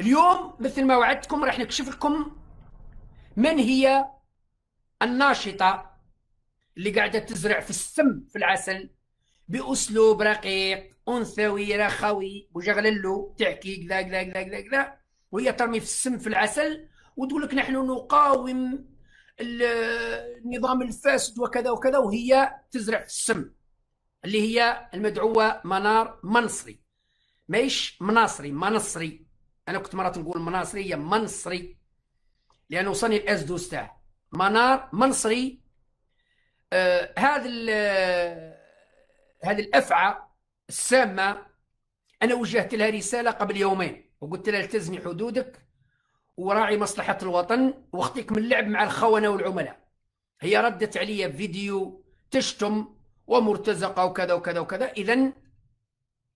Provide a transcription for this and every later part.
اليوم مثل ما وعدتكم راح نكشف لكم من هي الناشطة اللي قاعدة تزرع في السم في العسل بأسلوب رقيق أنثوي رخوي وجغللو تحكي كذا كذا كذا كذا كذا وهي ترمي في السم في العسل وتقول لك نحن نقاوم النظام الفاسد وكذا وكذا وهي تزرع في السم اللي هي المدعوة منار منصري ماهيش مناصري منصري انا كنت مرات نقول مناصري هي منصري لانه وصلني الازدوس تاع منار منصري آه هذا آه، هذه الافعى السامه انا وجهت لها رساله قبل يومين وقلت لها التزمي حدودك وراعي مصلحه الوطن واخطيك من اللعب مع الخونه والعملاء هي ردت علي فيديو تشتم ومرتزقه وكذا وكذا وكذا اذا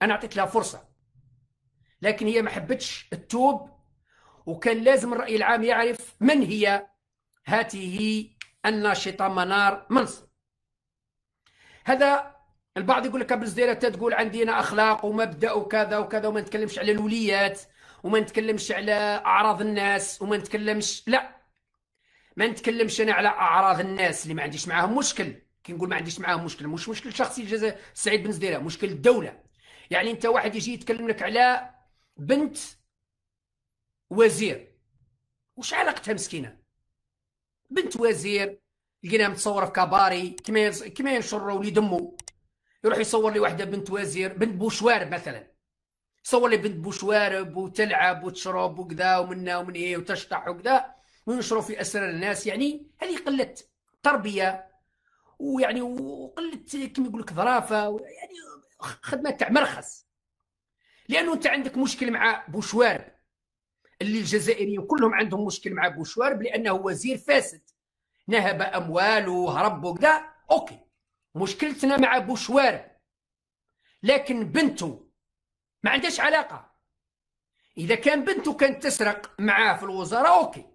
انا اعطيت لها فرصه لكن هي ما حبتش التوب وكان لازم الرأي العام يعرف من هي هاته الناشطة منار منصور هذا البعض يقول لك قبل زديرة تقول عندي أنا أخلاق ومبدأ وكذا وكذا وما نتكلمش على الوليات وما نتكلمش على أعراض الناس وما نتكلمش لا ما نتكلمش أنا على أعراض الناس اللي ما عنديش معاهم مشكل كي نقول ما عنديش معاهم مشكل مش مشكل شخصي سعيد بن زديرة مشكل الدولة يعني أنت واحد يجي يتكلم لك على بنت وزير وش علاقتها مسكينه بنت وزير لقيناها متصوره في كباري كما كما ينشر ولي دمو يروح يصور لي واحده بنت وزير بنت بوشوارب مثلا صور لي بنت بوشوارب وتلعب وتشرب وكذا ومنا ومن ايه وتشطح وكذا وينشروا في اسرار الناس يعني هذه قله تربيه ويعني وقله كما يقول لك ظرافه يعني خدمه تاع مرخص لانه انت عندك مشكل مع بوشوارب اللي الجزائريين كلهم عندهم مشكل مع بوشوارب لانه وزير فاسد نهب امواله وهرب وكذا اوكي مشكلتنا مع بوشوارب لكن بنته ما عندهاش علاقه اذا كان بنته كانت تسرق معاه في الوزاره اوكي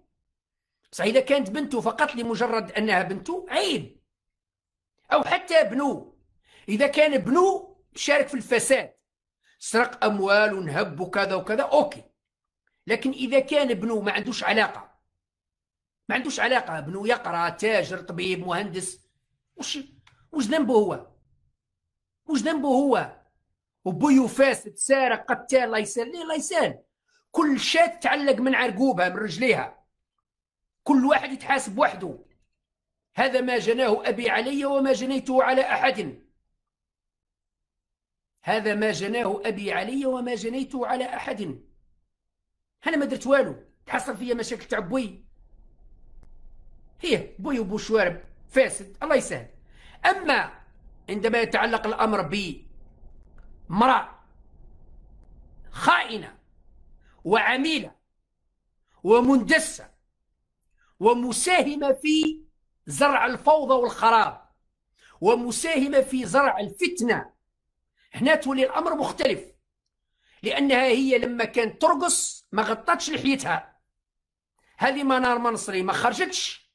بصح اذا كانت بنته فقط لمجرد انها بنته عيب او حتى بنو اذا كان بنو شارك في الفساد سرق اموال ونهب وكذا وكذا اوكي لكن اذا كان ابنه ما عندوش علاقه ما عندوش علاقه ابنه يقرا تاجر طبيب مهندس وش وش ذنبه هو وش ذنبه هو وبيو فاسد سارق قتال الله يسال ليه الله يسال كل شيء تعلق من عرقوبها من رجليها كل واحد يتحاسب وحده هذا ما جناه ابي علي وما جنيته على احد هذا ما جناه أبي علي وما جنيته على أحد أنا ما درت والو تحصل فيا مشاكل تاع بوي هي بوي وبو شوارب فاسد الله يسهل أما عندما يتعلق الأمر ب امرأة خائنة وعميلة ومندسة ومساهمة في زرع الفوضى والخراب ومساهمة في زرع الفتنة هنا تولي الامر مختلف لانها هي لما كانت ترقص ما غطتش لحيتها هذه منار منصري ما خرجتش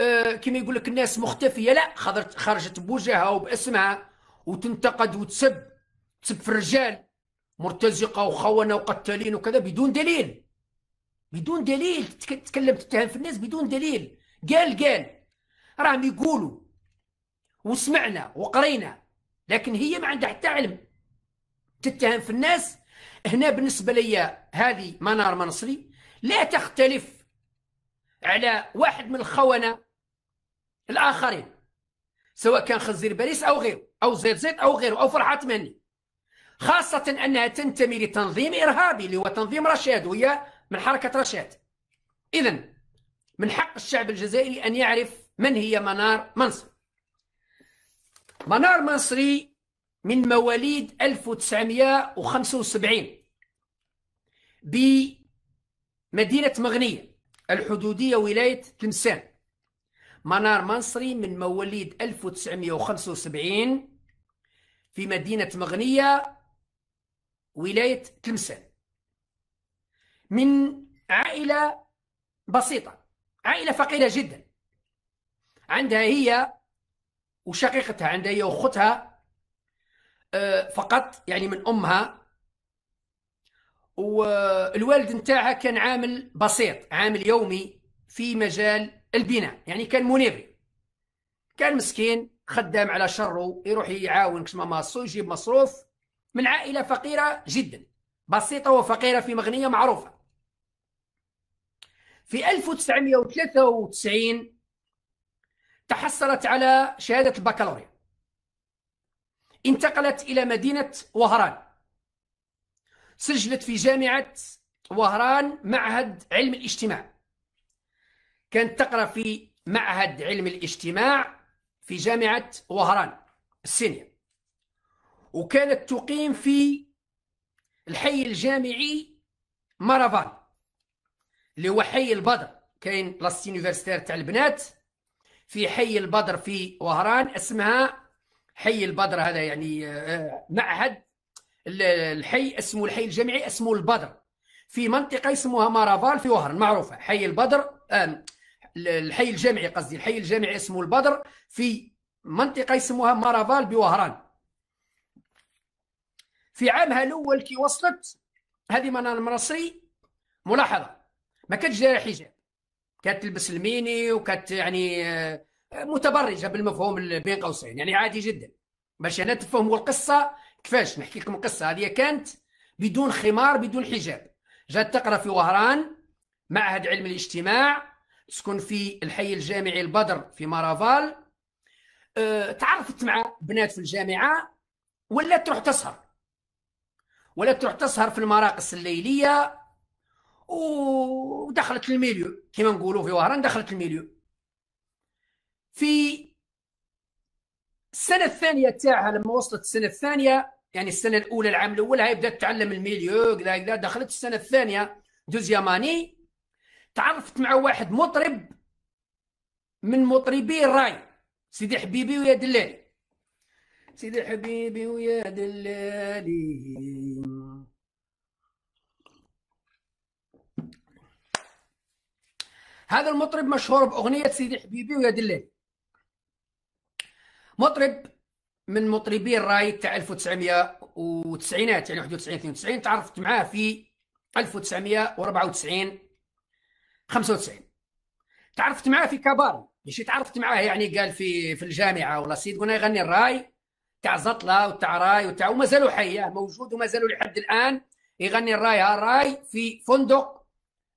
أه كما يقول لك الناس مختفيه لا خرجت خرجت بوجهها وباسمها وتنتقد وتسب تسب في الرجال مرتزقه وخونه وقتالين وكذا بدون دليل بدون دليل تتكلم تتهم في الناس بدون دليل قال قال راهم يقولوا وسمعنا وقرينا لكن هي ما عندها حتى علم تتهم في الناس هنا بالنسبه ليا هذه منار منصري لا تختلف على واحد من الخونه الاخرين سواء كان خزير باريس او غيره او زيد زيد او غيره او فرحات مني خاصه انها تنتمي لتنظيم ارهابي اللي هو تنظيم رشاد وهي من حركه رشاد اذا من حق الشعب الجزائري ان يعرف من هي منار منصري منار منصري من مواليد 1975 بمدينة مغنية الحدودية ولاية تلمسان منار منصري من مواليد 1975 في مدينة مغنية ولاية تلمسان من عائلة بسيطة عائلة فقيرة جدا عندها هي وشقيقتها عندها هي آه، اختها فقط يعني من امها والوالد نتاعها كان عامل بسيط عامل يومي في مجال البناء يعني كان منيبي كان مسكين خدام على شره يروح يعاون كما ما يجيب مصروف من عائله فقيره جدا بسيطه وفقيره في مغنيه معروفه في 1993 تحصلت على شهادة البكالوريا انتقلت إلى مدينة وهران سجلت في جامعة وهران معهد علم الاجتماع كانت تقرأ في معهد علم الاجتماع في جامعة وهران السينيا وكانت تقيم في الحي الجامعي مارافان اللي هو حي البدر كاين لاستينيفرستير تاع البنات في حي البدر في وهران اسمها حي البدر هذا يعني آه، معهد الحي اسمه الحي الجامعي اسمه البدر في منطقه اسمها مارافال في وهران معروفه حي البدر الحي الجامعي قصدي الحي الجامعي اسمه البدر في منطقه اسمها مارافال بوهران في عامها الاول كي وصلت هذه منال المنصري ملاحظه ما كانتش دايره حجاب كانت تلبس الميني وكانت يعني آه، متبرجه بالمفهوم بين قوسين يعني عادي جدا باش انا تفهموا القصه كيفاش نحكي لكم القصه هذه كانت بدون خمار بدون حجاب جات تقرا في وهران معهد علم الاجتماع تسكن في الحي الجامعي البدر في مارافال أه، تعرفت مع بنات في الجامعه ولا تروح تسهر ولا تروح تسهر في المراقص الليليه ودخلت الميليو كما نقولوا في وهران دخلت الميليو في السنه الثانيه تاعها لما وصلت السنه الثانيه يعني السنه الاولى العام الاول هي بدات تعلم الميليو كذا كذا دخلت السنه الثانيه دوزياماني تعرفت مع واحد مطرب من مطربي الراي سيدي حبيبي ويا دلالي سيدي حبيبي ويا دلالي هذا المطرب مشهور باغنيه سيدي حبيبي ويا دليل مطرب من مطربي الراي تاع 1990 يعني 91 92 تعرفت معاه في 1994 95 تعرفت معاه في كبار ماشي تعرفت معاه يعني قال في في الجامعه ولا سيد قلنا يغني الراي تاع زطله وتاع راي وتاع ومازالوا حي موجود ومازالوا لحد الان يغني الراي ها الراي في فندق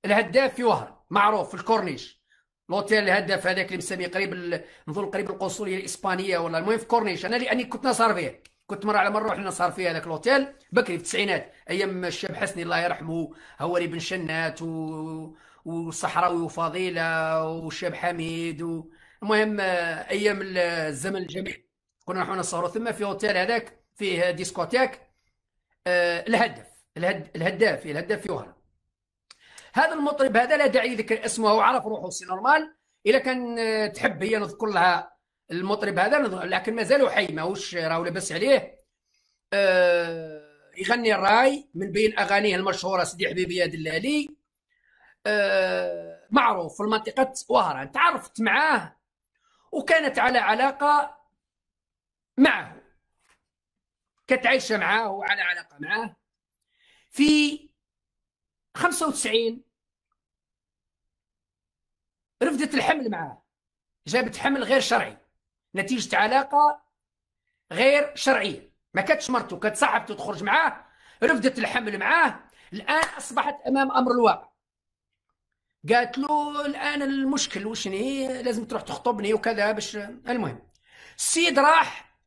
الهداف في وهران معروف في الكورنيش لوتيل هدف هذاك اللي مسمي قريب ال... نظن قريب القنصليه الاسبانيه ولا المهم في كورنيش انا لاني كنت نسهر فيه كنت مره على مره رحنا نسهر فيه هذاك لوتيل بكري في التسعينات ايام الشاب حسني الله يرحمه هو اللي بن شنات و... وصحراوي وفضيله والشاب حميد و... المهم آه، ايام الزمن الجميل كنا نروحوا نسهروا ثم في اوتيل هذاك فيه ديسكوتيك أه الهدف الهد... الهداف الهداف في وهران هذا المطرب هذا لا داعي لذكر اسمه وعرف روحه سي نورمال الا كان آه، تحب هي نذكر لها المطرب هذا لكن مازالو حي ماهوش راهو لاباس عليه آه يغني الراي من بين اغانيه المشهوره سيدي حبيبي يا دلالي آه معروف في منطقه وهران تعرفت معاه وكانت على علاقه معه كانت عايشة معاه وعلى علاقه معاه في 95 رفضت الحمل معاه جابت حمل غير شرعي نتيجة علاقة غير شرعية ما كانتش مرته كانت صاحبته تخرج معاه رفضت الحمل معاه الآن أصبحت أمام أمر الواقع قالت له الآن المشكل وشني هي لازم تروح تخطبني وكذا باش المهم السيد راح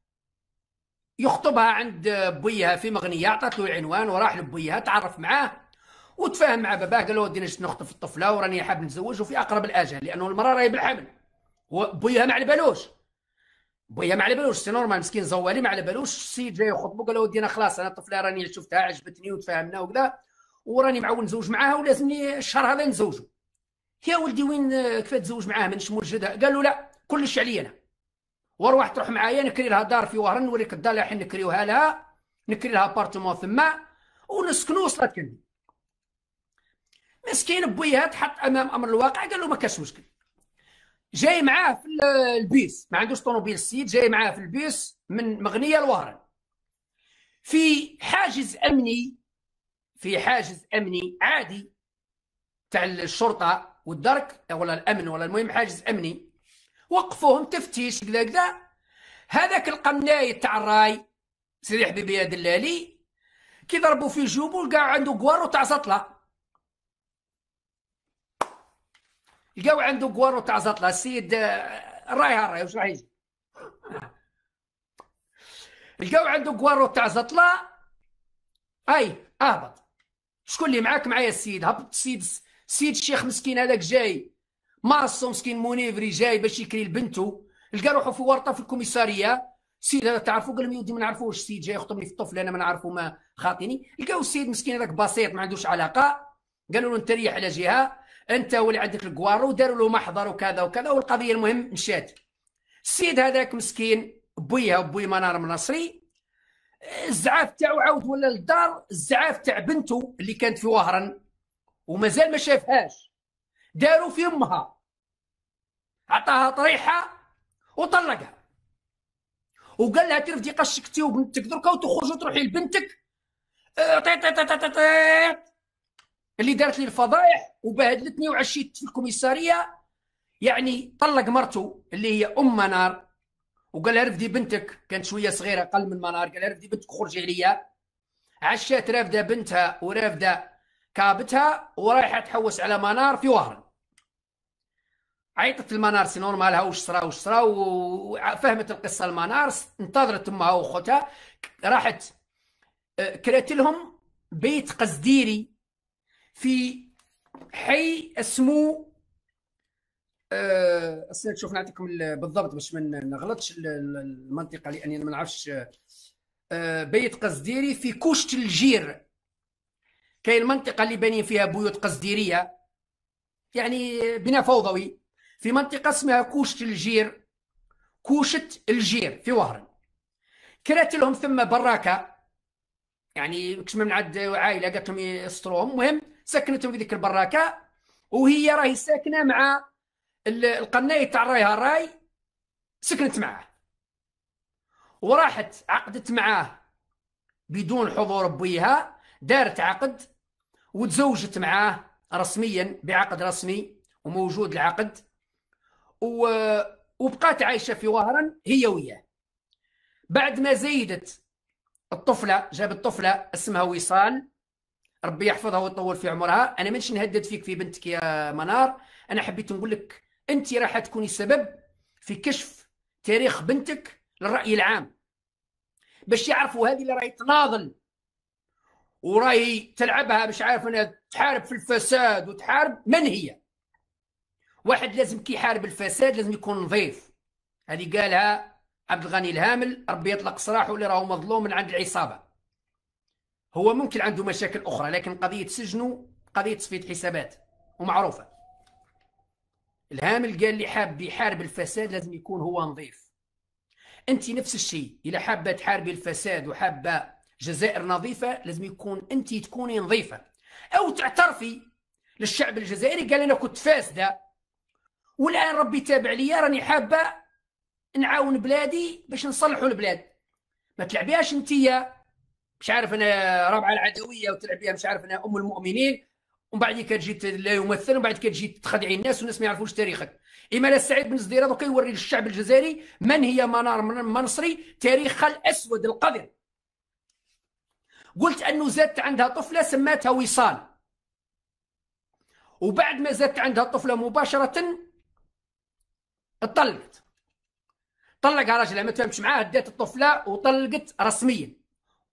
يخطبها عند بويها في مغنية عطت له العنوان وراح لبويها تعرف معاه وتفاهم مع باباه قال له ديناش نخطف الطفله وراني حاب نتزوج وفي اقرب الاجال لانه المراه راهي بالحمل وبويها ما على بالوش بويها ما على بالوش سي نورمال مسكين زوالي ما على بالوش السيد جاي يخطبو قال له دينا خلاص انا الطفله راني شفتها عجبتني وتفاهمنا وكذا وراني معاون نتزوج معاها ولازمني الشهر هذا نتزوجو يا ولدي وين كيف تزوج معاه مانيش موجدها قال له لا كلش عليا انا وروح تروح معايا نكري لها دار في وهران نوريك الدار اللي راح نكريوها لها نكري لها ابارتمون ثما ونسكنوا وصلت كني مسكين بويها تحط امام امر الواقع قال له ما كاش مشكل جاي معاه في البيس ما عندوش طوموبيل السيد جاي معاه في البيس من مغنيه لوهران في حاجز امني في حاجز امني عادي تاع الشرطه والدرك ولا الامن ولا المهم حاجز امني وقفوهم تفتيش كذا كذا هذاك القناي تاع الراي سيدي حبيبي يا دلالي كي ضربوا في جيوبه لقى عنده كوارو تاع زطله لقاو عنده كوارو تاع زطله السيد رايها راي واش راح يجي لقاو عنده كوارو تاع زطله اي اهبط شكون اللي معاك معايا السيد هبط السيد السيد الشيخ مسكين هذاك جاي مارسو مسكين مونيفري جاي باش يكري لبنته لقى روحو في ورطه في الكوميساريه السيد هذا تعرفوا قال لهم ما نعرفوش السيد جاي يخطبني في الطفل انا ما نعرفه ما خاطيني لقاو السيد مسكين هذاك بسيط ما عندوش علاقه قالوا له انت ريح على جهه انت ولي عندك الكوار وداروا له محضر وكذا وكذا والقضيه المهم مشات السيد هذاك مسكين بويها بوي منار منصري الزعاف تاعو عاود ولا للدار الزعاف تاع بنته اللي كانت في وهران ومازال ما شافهاش داروا في امها عطاها طريحه وطلقها وقال لها ترفدي قشكتي وبنتك دركا وتخرج وتروحي لبنتك أه، اللي دارت لي الفضائح وبهدلتني وعشيت في الكوميساريه يعني طلق مرته اللي هي ام منار وقال لها رفدي بنتك كانت شويه صغيره اقل من منار قال لها رفدي بنتك خرجي عليا عشات رافده بنتها ورافده كابتها ورايحه تحوس على منار في وهران عيطت المنار سي نورمالها وش صرا وش صرا وفهمت القصه المنار انتظرت امها واخوتها راحت آه، كرات لهم بيت قصديري في حي اسمه أه شوف نعطيكم بالضبط باش ما نغلطش المنطقه لاني ما نعرفش أه بيت قصديري في كوشت الجير كاين المنطقه اللي بانين فيها بيوت قصديريه يعني بناء فوضوي في منطقه اسمها كوشت الجير كوشة الجير في وهران كرات لهم ثم براكه يعني كش من عند عائله قالت لهم يستروهم المهم سكنتهم في ذيك البراكه وهي راهي ساكنه مع القناي تاع رايها هاراي سكنت معاه وراحت عقدت معاه بدون حضور بويها دارت عقد وتزوجت معاه رسميا بعقد رسمي وموجود العقد و... وبقات عايشه في وهران هي وياه بعد ما زيدت الطفله جابت طفله اسمها وصال ربي يحفظها ويطول في عمرها انا مانيش نهدد فيك في بنتك يا منار انا حبيت نقول لك انت راح تكوني سبب في كشف تاريخ بنتك للراي العام باش يعرفوا هذه اللي راهي تناضل وراهي تلعبها مش عارف انا تحارب في الفساد وتحارب من هي واحد لازم كي يحارب الفساد لازم يكون نظيف هذه قالها عبد الغني الهامل ربي يطلق سراحه اللي راهو مظلوم من عند العصابه هو ممكن عنده مشاكل اخرى لكن قضيه سجنه قضيه تصفيه حسابات ومعروفه الهامل قال لي حاب يحارب الفساد لازم يكون هو نظيف انت نفس الشيء الا حابه تحاربي الفساد وحابه جزائر نظيفه لازم يكون انت تكوني نظيفه او تعترفي للشعب الجزائري قال انا كنت فاسده والان ربي تابع لي راني حابه نعاون بلادي باش نصلحوا البلاد ما تلعبيهاش انتيا مش عارف انا رابعه العدويه وتلعب بها مش عارف انا ام المؤمنين ومن بعد كتجي لا يمثل ومن بعد كتجي تخدعي الناس والناس ما يعرفوش تاريخك امال السعيد بن زديره دوكا يوري للشعب الجزائري من هي منار منصري تاريخها الاسود القذر قلت انه زادت عندها طفله سماتها وصال وبعد ما زادت عندها طفله مباشره اطلقت طلقها راجلها ما تفهمش معاه دات الطفله وطلقت رسميا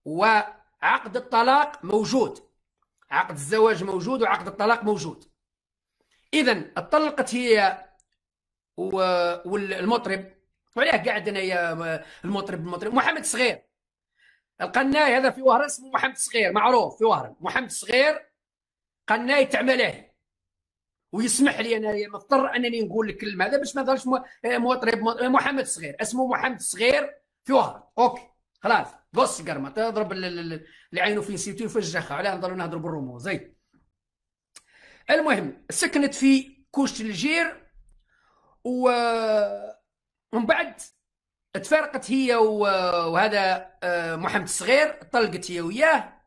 وعقد الطلاق موجود عقد الزواج موجود وعقد الطلاق موجود اذا طلقت هي والمطرب وعليه قاعد انايا المطرب المطرب محمد صغير القناي هذا في وهران اسمه محمد صغير معروف في وهران محمد صغير قناي تعمله ويسمح لي انا مضطر انني نقول لك الكلمه هذا باش ما نظهرش مطرب محمد صغير اسمه محمد صغير في وهران اوكي خلاص بص قرمه تضرب اللي عينه في سيتي الجخة علاه نضلوا نهضروا بالرموز زي المهم سكنت في كوش الجير و من بعد تفارقت هي وهذا آه، محمد الصغير طلقت هي وياه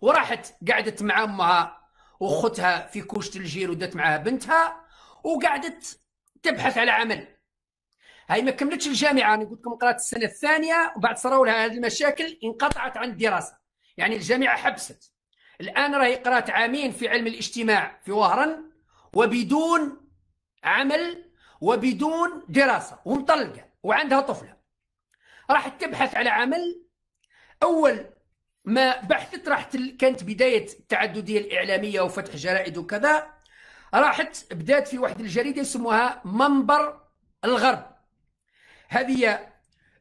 وراحت قعدت مع امها واختها في كوشة الجير ودات معها بنتها وقعدت تبحث على عمل هاي ما كملتش الجامعه انا قلت لكم قرات السنه الثانيه وبعد لها هذه المشاكل انقطعت عن الدراسه يعني الجامعه حبست الان راهي قرات عامين في علم الاجتماع في وهران وبدون عمل وبدون دراسه ومطلقه وعندها طفله راح تبحث على عمل اول ما بحثت راح كانت بدايه التعدديه الاعلاميه وفتح جرائد وكذا راحت بدات في واحد الجريده يسموها منبر الغرب هذه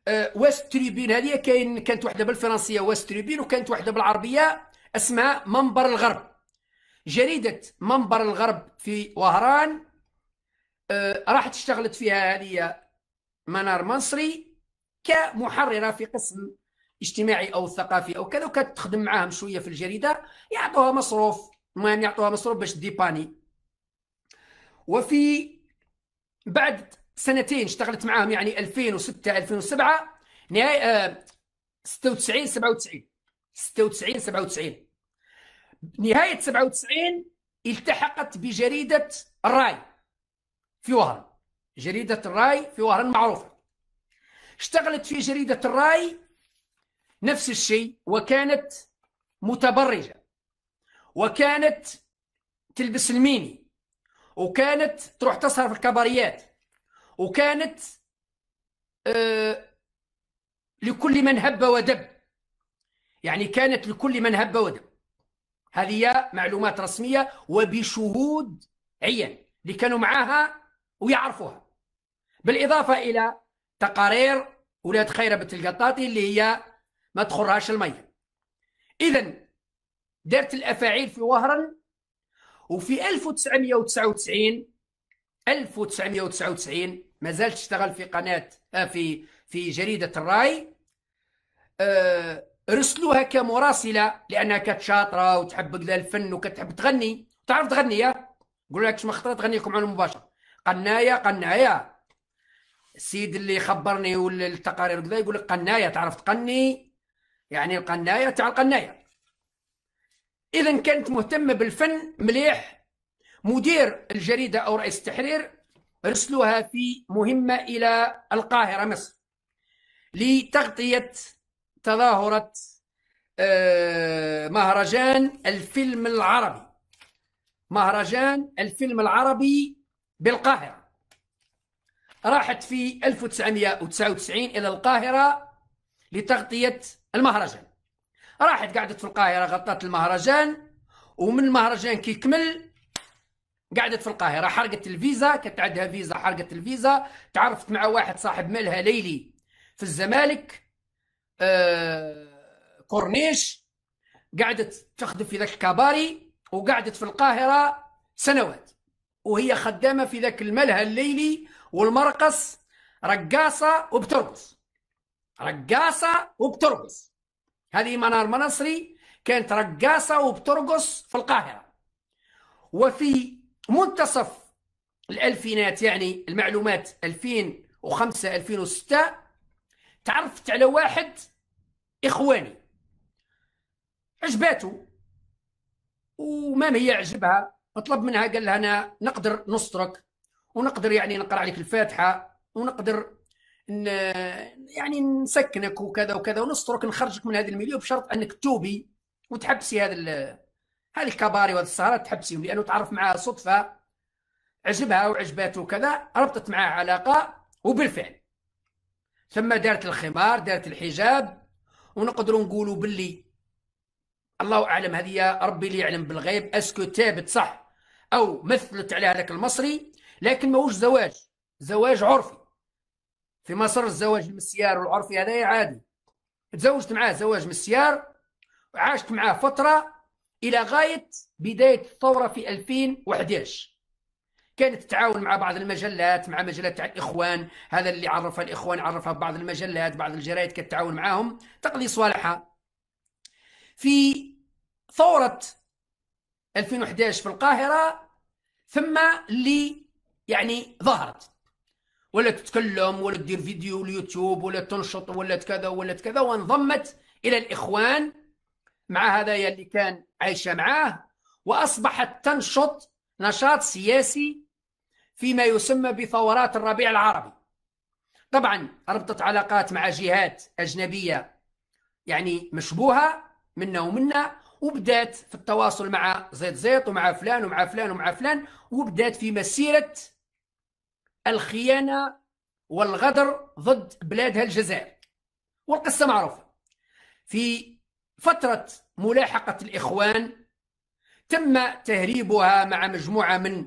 آه، ويست تريبين هذه كاين كانت واحده بالفرنسيه ويست تريبين وكانت واحده بالعربيه اسمها منبر الغرب جريده منبر الغرب في وهران آه، راحت اشتغلت فيها هذه منار منصري كمحرره في قسم اجتماعي او ثقافي او كذا وكانت تخدم معاهم شويه في الجريده يعطوها مصروف المهم يعطوها مصروف باش ديباني وفي بعد سنتين اشتغلت معاهم يعني 2006 2007 نهاية 96 97 96 97 نهاية 97 التحقت بجريدة الراي في وهران جريدة الراي في وهران معروفة اشتغلت في جريدة الراي نفس الشيء وكانت متبرجة وكانت تلبس الميني وكانت تروح تسهر في الكباريات وكانت آه، لكل من هب ودب يعني كانت لكل من هب ودب هذه معلومات رسمية وبشهود عين اللي كانوا معاها ويعرفوها بالإضافة إلى تقارير ولاد خيرة بنت القطاطي اللي هي ما تخرهاش المية إذا دارت الأفاعيل في وهران وفي 1999 1999 ما زال اشتغل في قناة آه، في في جريدة الراي آه، رسلوها كمراسلة لأنها كانت شاطرة وتحب الفن وكتحب تغني تعرف تغني قول لك ما خطرة تغني لكم على المباشر قناية قناية السيد اللي خبرني والتقارير كذا يقول لك قناية تعرف تقني يعني القناية تاع القناية إذا كانت مهتمة بالفن مليح مدير الجريدة أو رئيس التحرير رسلوها في مهمة إلى القاهرة مصر لتغطية تظاهرة آه، مهرجان الفيلم العربي مهرجان الفيلم العربي بالقاهرة راحت في 1999 إلى القاهرة لتغطية المهرجان راحت قعدت في القاهرة غطت المهرجان ومن المهرجان كيكمل قعدت في القاهره حرقت الفيزا كانت عندها فيزا حرقت الفيزا تعرفت مع واحد صاحب مالها ليلي في الزمالك آه كورنيش قعدت تخدم في ذاك الكباري وقعدت في القاهره سنوات وهي خدامه في ذاك الملهى الليلي والمرقص رقاصه وبترقص رقاصه وبترقص هذه منار منصري كانت رقاصه وبترقص في القاهره وفي منتصف الألفينات يعني المعلومات 2005 2006 تعرفت على واحد إخواني عجباته وما هي عجبها طلب منها قال لها أنا نقدر نسترك ونقدر يعني نقرأ عليك الفاتحة ونقدر يعني نسكنك وكذا وكذا ونسترك نخرجك من هذا المليو بشرط أنك توبي وتحبسي هذا هذه الكباري وهذه السهرات تحبسيهم لانه تعرف معها صدفه عجبها وعجباته وكذا ربطت معاه علاقه وبالفعل ثم دارت الخمار دارت الحجاب ونقدروا نقولوا باللي الله اعلم هذه ربي اللي يعلم بالغيب اسكو تابت صح او مثلت على هذاك المصري لكن ماهوش زواج زواج عرفي في مصر الزواج المسيار والعرفي هذا عادي تزوجت معاه زواج مسيار وعاشت معاه فتره إلى غاية بداية الثورة في 2011 كانت تتعاون مع بعض المجلات مع مجلات تاع الإخوان هذا اللي عرفها الإخوان عرفها بعض المجلات بعض الجرايد كانت تعاون معاهم تقضي صالحها في ثورة 2011 في القاهرة ثم اللي يعني ظهرت ولا تتكلم ولا تدير فيديو اليوتيوب ولا تنشط ولا كذا ولا كذا وانضمت إلى الإخوان مع هذايا اللي كان عايشه معاه واصبحت تنشط نشاط سياسي فيما يسمى بثورات الربيع العربي طبعا ربطت علاقات مع جهات اجنبيه يعني مشبوهه منا ومنا وبدات في التواصل مع زيت زيت ومع فلان ومع فلان ومع فلان وبدات في مسيره الخيانه والغدر ضد بلادها الجزائر والقصه معروفه في فترة ملاحقة الإخوان تم تهريبها مع مجموعة من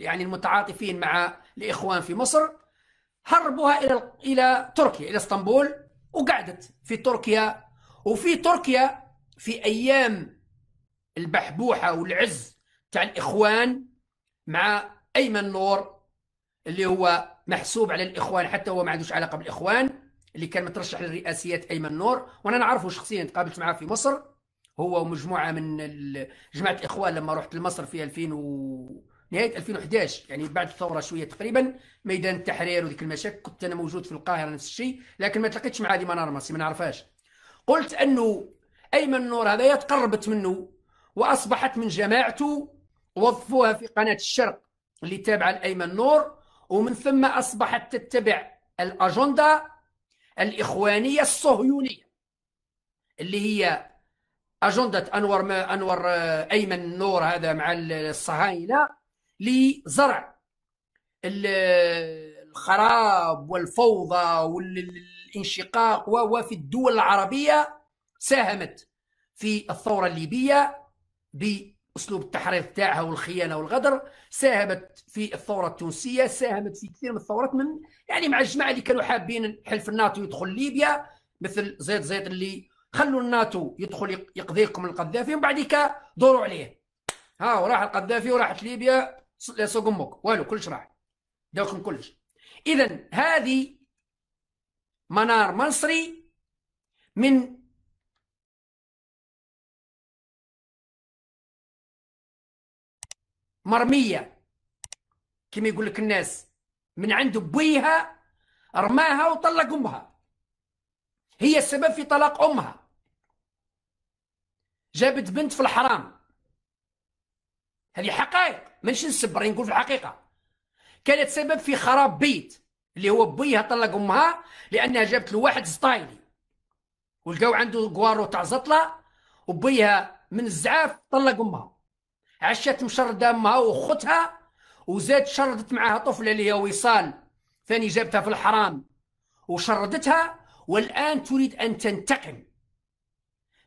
يعني المتعاطفين مع الإخوان في مصر هربوها إلى إلى تركيا إلى اسطنبول وقعدت في تركيا وفي تركيا في أيام البحبوحة والعز تاع الإخوان مع أيمن نور اللي هو محسوب على الإخوان حتى هو ما عندوش علاقة بالإخوان اللي كان مترشح للرئاسيات ايمن نور وانا نعرفه شخصيا تقابلت معاه في مصر هو ومجموعه من جماعه الاخوان لما رحت لمصر في 2000 و... نهايه 2011 يعني بعد الثوره شويه تقريبا ميدان التحرير وذيك المشاكل كنت انا موجود في القاهره نفس الشيء لكن ما تلقيتش مع ديما مصري ما نعرفهاش قلت انه ايمن نور هذا تقربت منه واصبحت من جماعته وظفوها في قناه الشرق اللي تابعه لايمن نور ومن ثم اصبحت تتبع الاجنده الإخوانية الصهيونية اللي هي أجندة أنور ما أنور آه، أيمن نور هذا مع الصهاينة لزرع الخراب والفوضى والانشقاق وفي الدول العربية ساهمت في الثورة الليبية ب اسلوب التحريض تاعها والخيانه والغدر ساهمت في الثوره التونسيه ساهمت في كثير من الثورات من يعني مع الجماعه اللي كانوا حابين حلف الناتو يدخل ليبيا مثل زيد زيد اللي خلوا الناتو يدخل يقضيكم القذافي ومن بعدك دوروا عليه ها وراح القذافي وراحت ليبيا سوق امك والو كلش راح داكم كلش اذا هذه منار منصري من مرميه كما يقول لك الناس من عند بويها رماها وطلق امها هي السبب في طلاق امها جابت بنت في الحرام هذه حقائق مانيش نسب راني نقول في الحقيقه كانت سبب في خراب بيت اللي هو بويها طلق امها لانها جابت له واحد ستايلي ولقاو عنده كوارو تاع زطله وبويها من الزعاف طلق امها عشت مشردة أمها وأختها وزاد شردت معها طفلة اللي هي وصال ثاني جابتها في الحرام وشردتها والآن تريد أن تنتقم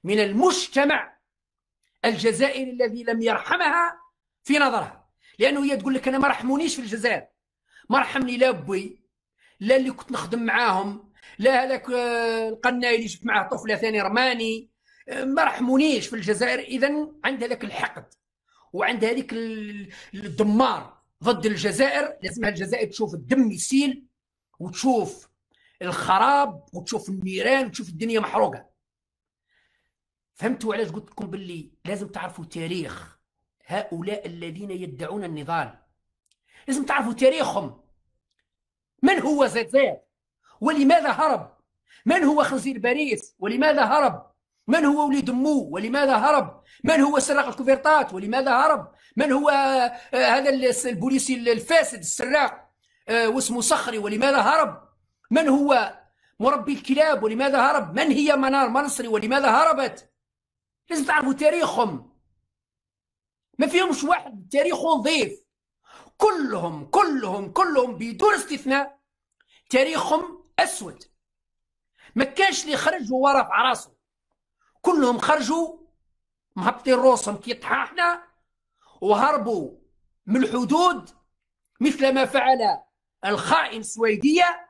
من المجتمع الجزائري الذي لم يرحمها في نظرها لأنه هي تقول لك أنا ما رحمونيش في الجزائر ما رحمني لا بوي لا اللي كنت نخدم معاهم لا هذاك آه، القناي اللي جبت معاه طفله ثاني رماني آه، ما رحمونيش في الجزائر اذا عندها ذاك الحقد وعندها هذيك الدمار ضد الجزائر لازمها الجزائر تشوف الدم يسيل وتشوف الخراب وتشوف النيران وتشوف الدنيا محروقه فهمتوا علاش قلت لكم باللي لازم تعرفوا تاريخ هؤلاء الذين يدعون النضال لازم تعرفوا تاريخهم من هو زاد ولماذا هرب من هو خنزير باريس ولماذا هرب من هو وليد مو ولماذا هرب من هو سراق الكوفيرتات ولماذا هرب من هو آه، آه، هذا البوليسي الفاسد السراق آه، واسمه صخري ولماذا هرب من هو مربي الكلاب ولماذا هرب من هي منار منصري ولماذا هربت لازم تعرفوا تاريخهم ما فيهمش واحد تاريخه نظيف كلهم كلهم كلهم بدون استثناء تاريخهم اسود ما كانش اللي خرج وراء في راسه كلهم خرجوا مهبطين روسهم كي طحاحنا وهربوا من الحدود مثل ما فعل الخائن سويدية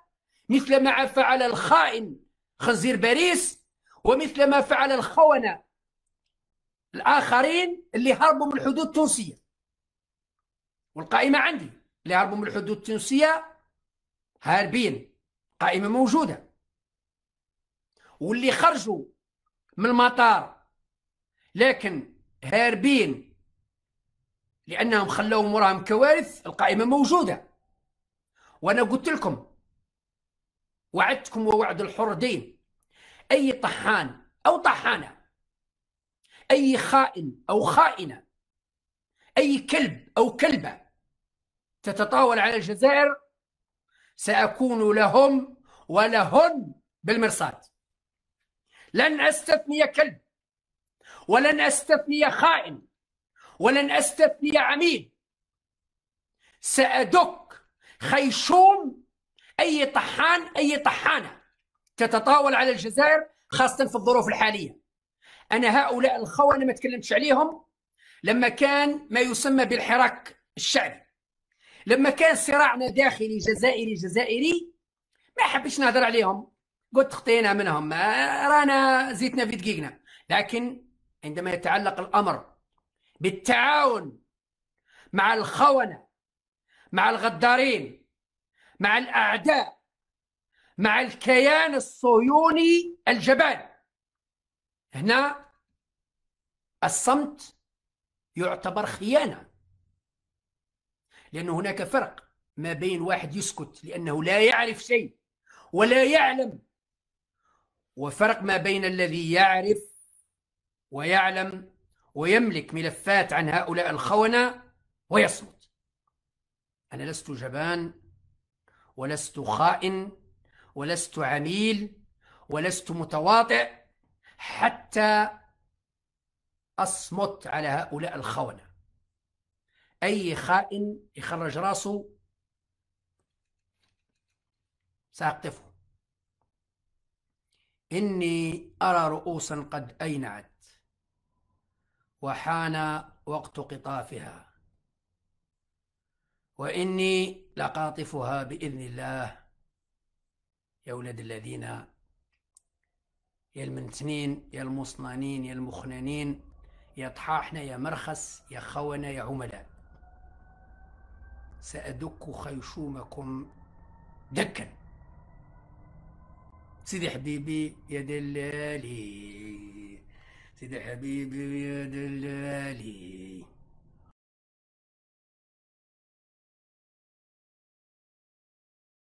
مثل ما فعل الخائن خنزير باريس ومثل ما فعل الخونة الآخرين اللي هربوا من الحدود التونسية والقائمة عندي اللي هربوا من الحدود التونسية هاربين قائمة موجودة واللي خرجوا من المطار لكن هاربين لانهم خلوا وراهم كوارث القائمه موجوده وانا قلت لكم وعدتكم ووعد الحر دين اي طحان او طحانه اي خائن او خائنه اي كلب او كلبه تتطاول على الجزائر ساكون لهم ولهن بالمرصاد لن أستثني كلب ولن أستثني خائن ولن أستثني عميل سأدك خيشوم أي طحان أي طحانة تتطاول على الجزائر خاصة في الظروف الحالية أنا هؤلاء الخونة ما تكلمتش عليهم لما كان ما يسمى بالحراك الشعبي لما كان صراعنا داخلي جزائري جزائري ما حبيتش نهضر عليهم قلت خطينا منهم آه، رانا زيتنا في دقيقنا لكن عندما يتعلق الامر بالتعاون مع الخونه مع الغدارين مع الاعداء مع الكيان الصهيوني الجبان هنا الصمت يعتبر خيانه لان هناك فرق ما بين واحد يسكت لانه لا يعرف شيء ولا يعلم وفرق ما بين الذي يعرف ويعلم ويملك ملفات عن هؤلاء الخونة ويصمت أنا لست جبان ولست خائن ولست عميل ولست متواطئ حتى أصمت على هؤلاء الخونة أي خائن يخرج راسه سأقطفه إني أرى رؤوسا قد أينعت وحان وقت قطافها وإني لقاطفها بإذن الله يا ولد الذين يا المنتنين يا المصنانين يا المخننين يا طحاحنا يا مرخس يا خونا يا عملاء سأدك خيشومكم دكا سيدي حبيبي يا دلالي سيدي حبيبي يا دلالي